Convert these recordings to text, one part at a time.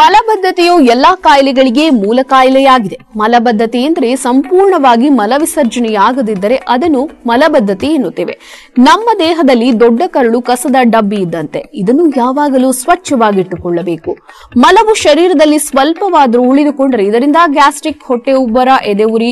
ಮಲಬದ್ಧತೆಯು ಎಲ್ಲಾ ಕಾಯಿಲೆಗಳಿಗೆ ಮೂಲ ಕಾಯಿಲೆಯಾಗಿದೆ ಮಲಬದ್ಧತೆ ಎಂದರೆ ಸಂಪೂರ್ಣವಾಗಿ ಮಲವಿಸರ್ಜನೆಯಾಗದಿದ್ದರೆ ಅದನ್ನು ಮಲಬದ್ಧತೆ ಎನ್ನುತ್ತೇವೆ ನಮ್ಮ ದೇಹದಲ್ಲಿ ದೊಡ್ಡ ಕರಳು ಕಸದ ಡಬ್ಬಿ ಇದ್ದಂತೆ ಇದನ್ನು ಯಾವಾಗಲೂ ಸ್ವಚ್ಛವಾಗಿಟ್ಟುಕೊಳ್ಳಬೇಕು ಮಲವು ಶರೀರದಲ್ಲಿ ಸ್ವಲ್ಪವಾದರೂ ಉಳಿದುಕೊಂಡರೆ ಇದರಿಂದ ಗ್ಯಾಸ್ಟ್ರಿಕ್ ಹೊಟ್ಟೆ ಉಬ್ಬರ ಎದೆ ಉರಿ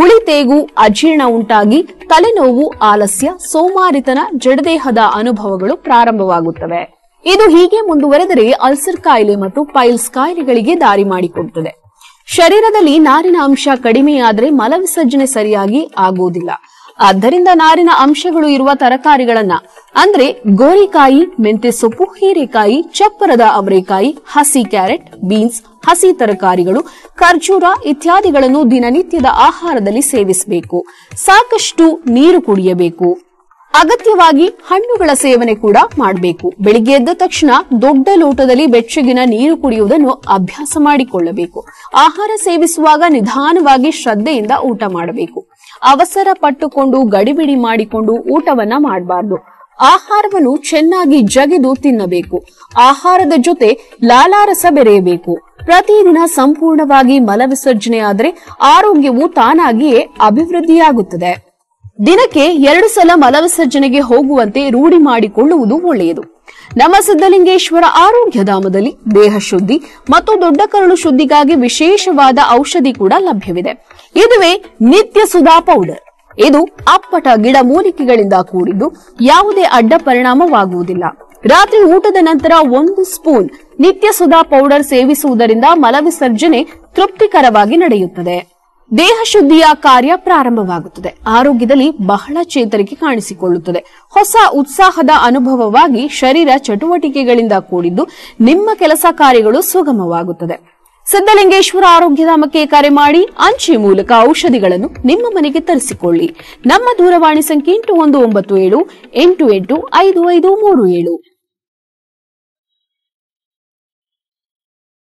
ಹುಳಿತೇಗು ಅಜೀರ್ಣ ಉಂಟಾಗಿ ತಲೆನೋವು ಆಲಸ್ಯ ಸೋಮಾರಿತನ ಜಡದೇಹದ ಅನುಭವಗಳು ಪ್ರಾರಂಭವಾಗುತ್ತವೆ ಇದು ಹೀಗೆ ಮುಂದುವರೆದರೆ ಅಲ್ಸರ್ ಕಾಯಿಲೆ ಮತ್ತು ಪೈಲ್ಸ್ ಕಾಯಿಲೆಗಳಿಗೆ ದಾರಿ ಮಾಡಿಕೊಡುತ್ತದೆ ಶರೀರದಲ್ಲಿ ನಾರಿನ ಅಂಶ ಕಡಿಮೆಯಾದರೆ ಮಲವಿಸರ್ಜನೆ ಸರಿಯಾಗಿ ಆಗುವುದಿಲ್ಲ ಆದ್ದರಿಂದ ನಾರಿನ ಅಂಶಗಳು ಇರುವ ತರಕಾರಿಗಳನ್ನ ಅಂದ್ರೆ ಗೋರಿಕಾಯಿ ಮೆಂತೆ ಸೊಪ್ಪು ಹೀರೆಕಾಯಿ ಚಪ್ಪರದ ಅವರೆಕಾಯಿ ಹಸಿ ಕ್ಯಾರೆಟ್ ಬೀನ್ಸ್ ಹಸಿ ತರಕಾರಿಗಳು ಖರ್ಜೂರ ಇತ್ಯಾದಿಗಳನ್ನು ದಿನನಿತ್ಯದ ಆಹಾರದಲ್ಲಿ ಸೇವಿಸಬೇಕು ಸಾಕಷ್ಟು ನೀರು ಕುಡಿಯಬೇಕು ಅಗತ್ಯವಾಗಿ ಹಣ್ಣುಗಳ ಸೇವನೆ ಕೂಡ ಮಾಡಬೇಕು ಬೆಳಿಗ್ಗೆ ಎದ್ದ ತಕ್ಷಣ ದೊಡ್ಡ ಲೋಟದಲ್ಲಿ ಬೆಚ್ಚಗಿನ ನೀರು ಕುಡಿಯುವುದನ್ನು ಅಭ್ಯಾಸ ಮಾಡಿಕೊಳ್ಳಬೇಕು ಆಹಾರ ಸೇವಿಸುವಾಗ ನಿಧಾನವಾಗಿ ಶ್ರದ್ಧೆಯಿಂದ ಊಟ ಮಾಡಬೇಕು ಅವಸರ ಪಟ್ಟುಕೊಂಡು ಗಡಿಬಿಡಿ ಮಾಡಿಕೊಂಡು ಊಟವನ್ನ ಮಾಡಬಾರದು ಆಹಾರವನ್ನು ಚೆನ್ನಾಗಿ ಜಗಿದು ತಿನ್ನಬೇಕು ಆಹಾರದ ಜೊತೆ ಲಾಲಾರಸ ಬೆರೆಯಬೇಕು ಪ್ರತಿದಿನ ಸಂಪೂರ್ಣವಾಗಿ ಮಲವಿಸರ್ಜನೆಯಾದರೆ ಆರೋಗ್ಯವು ತಾನಾಗಿಯೇ ಅಭಿವೃದ್ಧಿಯಾಗುತ್ತದೆ ದಿನಕ್ಕೆ ಎರಡು ಸಲ ಮಲವಿಸರ್ಜನೆಗೆ ಹೋಗುವಂತೆ ರೂಢಿ ಮಾಡಿಕೊಳ್ಳುವುದು ಒಳ್ಳೆಯದು ನಮ್ಮ ಆರೋಗ್ಯ ಧಾಮದಲ್ಲಿ ದೇಹ ಶುದ್ಧಿ ಮತ್ತು ದೊಡ್ಡ ಕರುಳು ಶುದ್ಧಿಗಾಗಿ ವಿಶೇಷವಾದ ಔಷಧಿ ಕೂಡ ಲಭ್ಯವಿದೆ ಇದುವೇ ನಿತ್ಯ ಸುಧಾ ಪೌಡರ್ ಇದು ಅಪ್ಪಟ ಗಿಡಮೂಲಿಕೆಗಳಿಂದ ಕೂಡಿದ್ದು ಯಾವುದೇ ಅಡ್ಡ ಪರಿಣಾಮವಾಗುವುದಿಲ್ಲ ರಾತ್ರಿ ಊಟದ ನಂತರ ಒಂದು ಸ್ಪೂನ್ ನಿತ್ಯ ಸುಧಾ ಪೌಡರ್ ಸೇವಿಸುವುದರಿಂದ ಮಲವಿಸರ್ಜನೆ ತೃಪ್ತಿಕರವಾಗಿ ನಡೆಯುತ್ತದೆ ದೇಹ ಶುದ್ಧಿಯ ಕಾರ್ಯ ಪ್ರಾರಂಭವಾಗುತ್ತದೆ ಆರೋಗ್ಯದಲ್ಲಿ ಬಹಳ ಚೇತರಿಕೆ ಕಾಣಿಸಿಕೊಳ್ಳುತ್ತದೆ ಹೊಸ ಉತ್ಸಾಹದ ಅನುಭವವಾಗಿ ಶರೀರ ಚಟುವಟಿಕೆಗಳಿಂದ ಕೂಡಿದ್ದು ನಿಮ್ಮ ಕೆಲಸ ಕಾರ್ಯಗಳು ಸುಗಮವಾಗುತ್ತದೆ ಸಿದ್ದಲಿಂಗೇಶ್ವರ ಆರೋಗ್ಯಧಾಮಕ್ಕೆ ಕರೆ ಮಾಡಿ ಅಂಚೆ ಮೂಲಕ ಔಷಧಿಗಳನ್ನು ನಿಮ್ಮ ಮನೆಗೆ ತರಿಸಿಕೊಳ್ಳಿ ನಮ್ಮ ದೂರವಾಣಿ ಸಂಖ್ಯೆ ಎಂಟು ಒಂದು ಒಂಬತ್ತು ಏಳು ಎಂಟು ಎಂಟು ಐದು ಐದು ಮೂರು ಏಳು